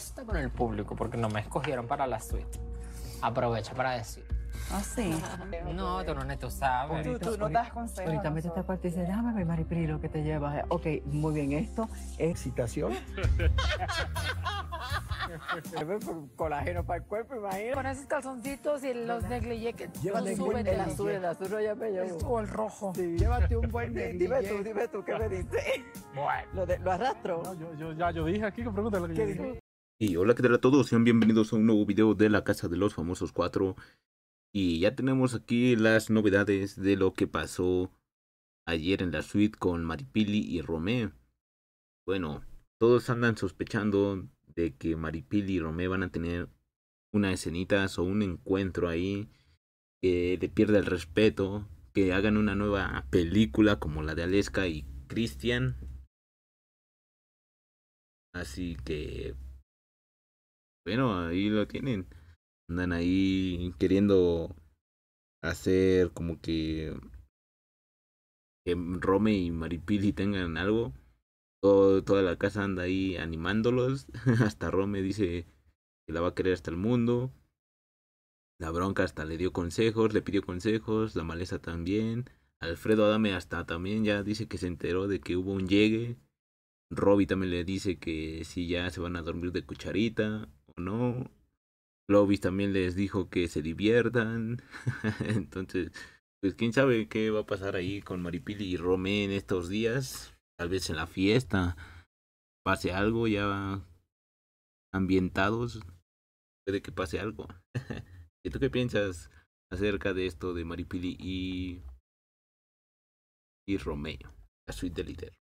molesta con el público porque no me escogieron para la suite. Aprovecha para decir. Ah, sí. No, tú no, tú sabes. Tú, tú no das consejo. Ahorita me esta parte y dices, dame, Maripri, lo que te llevas. Ok, muy bien, esto es... Excitación. colágeno para el cuerpo, imagínate. Con esos calzoncitos y los negligé que tú subes. de el azul, el azul ya me llevo. O el rojo. llévate un buen negligé. Dime tú, dime tú, ¿qué me dices? Bueno. ¿Lo, de, lo arrastro? No, yo, ya, yo dije aquí que pregúntale lo que yo dije. Y hola, que tal a todos? Sean bienvenidos a un nuevo video de la Casa de los Famosos 4. Y ya tenemos aquí las novedades de lo que pasó ayer en la suite con Maripili y Romé. Bueno, todos andan sospechando de que Maripili y Romé van a tener unas escenitas o un encuentro ahí que le pierda el respeto, que hagan una nueva película como la de Aleska y Cristian Así que bueno, ahí lo tienen. Andan ahí queriendo hacer como que, que Rome y Maripili tengan algo. toda la casa anda ahí animándolos. hasta Rome dice que la va a querer hasta el mundo. La bronca hasta le dio consejos, le pidió consejos, la maleza también. Alfredo Adame hasta también ya dice que se enteró de que hubo un llegue. Robbie también le dice que si ya se van a dormir de cucharita no. Lovis también les dijo que se diviertan. Entonces, pues quién sabe qué va a pasar ahí con Maripili y Romeo en estos días. Tal vez en la fiesta pase algo ya ambientados. Puede que pase algo. ¿Y tú qué piensas acerca de esto de Maripili y, y Romeo, la suite de líder?